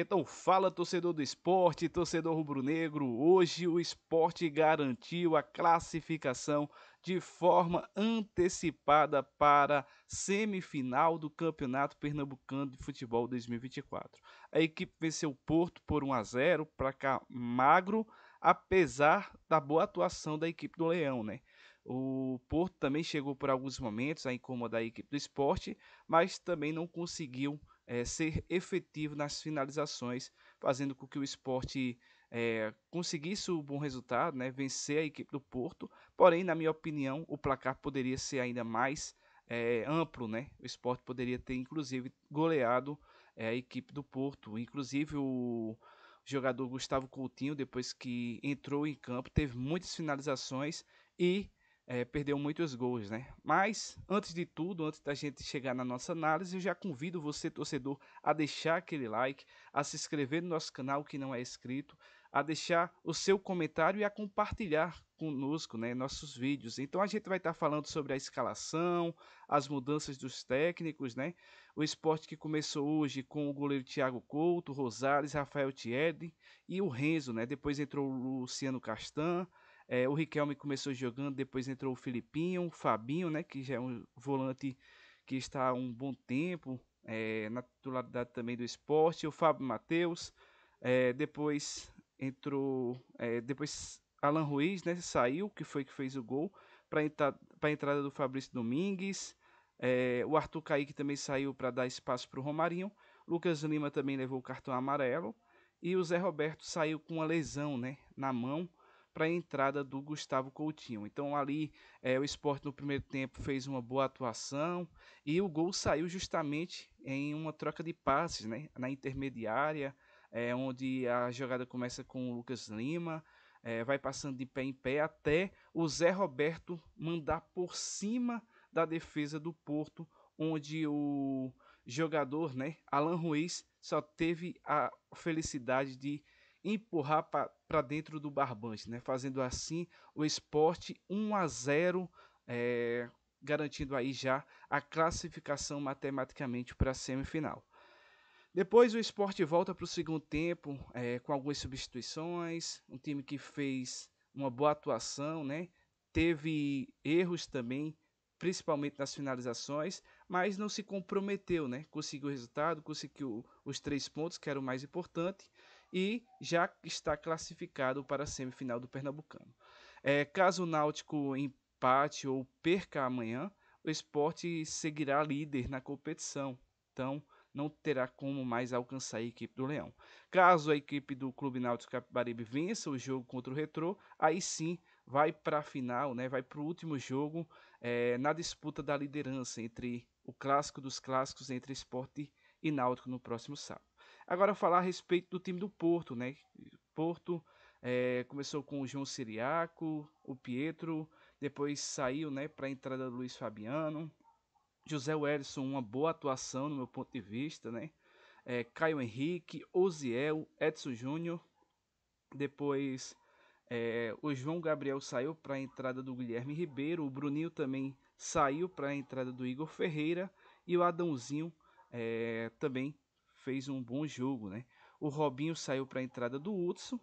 Então fala torcedor do esporte, torcedor rubro-negro, hoje o esporte garantiu a classificação de forma antecipada para semifinal do Campeonato Pernambucano de Futebol 2024. A equipe venceu o Porto por 1 a 0, para cá magro, apesar da boa atuação da equipe do Leão, né? O Porto também chegou por alguns momentos a incomodar a equipe do esporte, mas também não conseguiu é, ser efetivo nas finalizações, fazendo com que o esporte é, conseguisse o um bom resultado, né, vencer a equipe do Porto. Porém, na minha opinião, o placar poderia ser ainda mais é, amplo. Né? O esporte poderia ter, inclusive, goleado a equipe do Porto. Inclusive, o jogador Gustavo Coutinho, depois que entrou em campo, teve muitas finalizações e é, perdeu muitos gols, né? Mas, antes de tudo, antes da gente chegar na nossa análise, eu já convido você, torcedor, a deixar aquele like, a se inscrever no nosso canal que não é inscrito, a deixar o seu comentário e a compartilhar conosco, né, nossos vídeos. Então a gente vai estar tá falando sobre a escalação, as mudanças dos técnicos, né? O esporte que começou hoje com o goleiro Thiago Couto, Rosales, Rafael Tiede e o Renzo, né? Depois entrou o Luciano Castan, é, o Riquelme começou jogando, depois entrou o Filipinho, o Fabinho, né, que já é um volante que está há um bom tempo é, na titularidade também do esporte, o Fábio Matheus, é, eh, depois entrou, depois Alan Ruiz, né, saiu, que foi que fez o gol, para entra a entrada do Fabrício Domingues, o Arthur Caíque também saiu para dar espaço para o Romarinho, Lucas Lima também levou o cartão amarelo, e o Zé Roberto saiu com uma lesão né, na mão, para a entrada do Gustavo Coutinho. Então ali é, o esporte no primeiro tempo fez uma boa atuação e o gol saiu justamente em uma troca de passes né, na intermediária, é, onde a jogada começa com o Lucas Lima, é, vai passando de pé em pé até o Zé Roberto mandar por cima da defesa do Porto, onde o jogador, né, Alan Ruiz, só teve a felicidade de empurrar para dentro do barbante, né? fazendo assim o esporte 1 a 0, é, eh, garantindo aí já a classificação matematicamente para a semifinal. Depois o esporte volta para o segundo tempo é, com algumas substituições, um time que fez uma boa atuação, né? teve erros também, principalmente nas finalizações, mas não se comprometeu, né? Conseguiu o resultado, conseguiu os três pontos, que era o mais importante, e já está classificado para a semifinal do Pernambucano. É, caso o Náutico empate ou perca amanhã, o esporte seguirá líder na competição. Então, não terá como mais alcançar a equipe do Leão. Caso a equipe do Clube Náutico Capibaribe vença o jogo contra o Retrô, aí sim vai para a final, né? vai para o último jogo é, na disputa da liderança entre o clássico dos clássicos entre esporte e Náutico no próximo sábado. Agora falar a respeito do time do Porto, né? Porto é, começou com o João Siriaco, o Pietro, depois saiu, né, para a entrada do Luiz Fabiano. José Wellison, uma boa atuação no meu ponto de vista, né? É, Caio Henrique, Oziel, Edson Júnior. Depois é, o João Gabriel saiu para a entrada do Guilherme Ribeiro. O Bruninho também saiu para a entrada do Igor Ferreira. E o Adãozinho é, também fez um bom jogo, né? O Robinho saiu para a entrada do Hudson,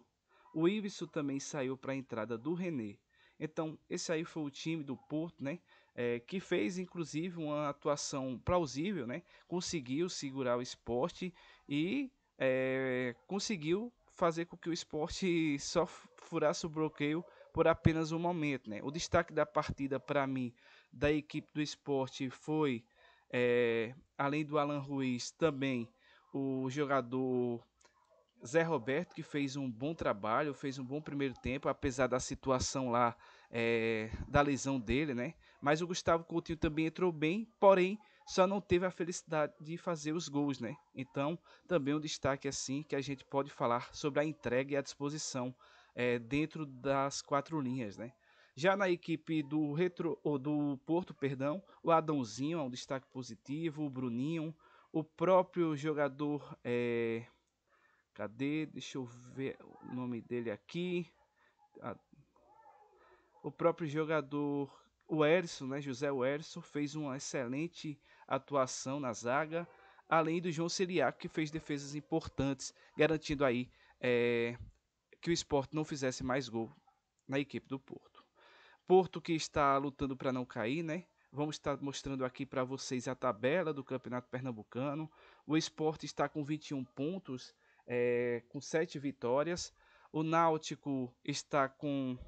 o Iveson também saiu para a entrada do René. Então, esse aí foi o time do Porto, né? É, que fez inclusive uma atuação plausível, né? Conseguiu segurar o esporte e é, conseguiu fazer com que o esporte só furasse o bloqueio por apenas um momento, né? O destaque da partida para mim da equipe do esporte foi, é, além do Alan Ruiz, também o jogador Zé Roberto, que fez um bom trabalho, fez um bom primeiro tempo, apesar da situação lá, é, da lesão dele, né? Mas o Gustavo Coutinho também entrou bem, porém só não teve a felicidade de fazer os gols, né? Então, também um destaque assim que a gente pode falar sobre a entrega e a disposição é, dentro das quatro linhas, né? Já na equipe do retro, ou do Porto, perdão, o Adãozinho é um destaque positivo, o Bruninho, o próprio jogador é, Cadê? Deixa eu ver o nome dele aqui. o próprio jogador, o Erso, né? José Erso, fez uma excelente atuação na zaga. Além do João Celiac, que fez defesas importantes, garantindo aí é, que o esporte não fizesse mais gol na equipe do Porto. Porto que está lutando para não cair, né? Vamos estar mostrando aqui para vocês a tabela do Campeonato Pernambucano. O esporte está com 21 pontos, é, com 7 vitórias. O Náutico está com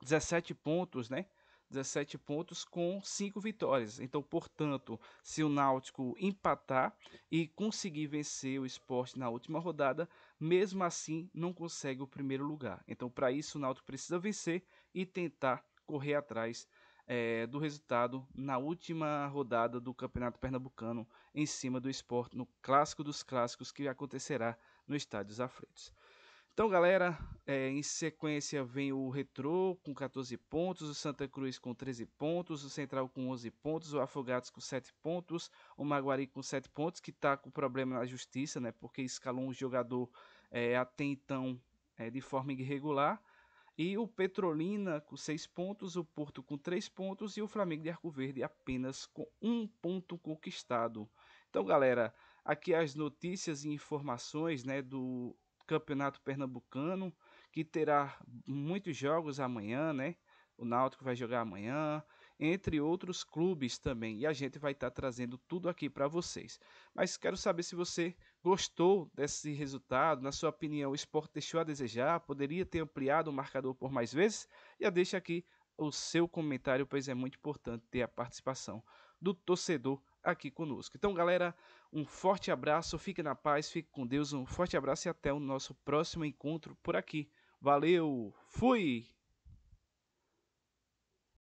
17 pontos, né? 17 pontos com 5 vitórias. Então, portanto, se o Náutico empatar e conseguir vencer o esporte na última rodada, mesmo assim não consegue o primeiro lugar. Então, para isso, o Náutico precisa vencer e tentar correr atrás é, do resultado na última rodada do Campeonato Pernambucano em cima do esporte no Clássico dos Clássicos que acontecerá no Estádio Aflitos. Então, galera, é, em sequência vem o Retro com 14 pontos, o Santa Cruz com 13 pontos, o Central com 11 pontos, o Afogados com 7 pontos, o Maguari com 7 pontos, que está com problema na justiça, né? Porque escalou um jogador é, até então é, de forma irregular. E o Petrolina com 6 pontos, o Porto com 3 pontos e o Flamengo de Arco Verde apenas com 1 um ponto conquistado. Então, galera, aqui as notícias e informações né, do Campeonato Pernambucano, que terá muitos jogos amanhã, né? O Náutico vai jogar amanhã, entre outros clubes também. E a gente vai estar tá trazendo tudo aqui para vocês. Mas quero saber se você gostou desse resultado. Na sua opinião, o esporte deixou a desejar? Poderia ter ampliado o marcador por mais vezes? Já deixa aqui o seu comentário, pois é muito importante ter a participação do torcedor aqui conosco. Então, galera, um forte abraço, fique na paz, fique com Deus, um forte abraço e até o nosso próximo encontro por aqui. Valeu, fui!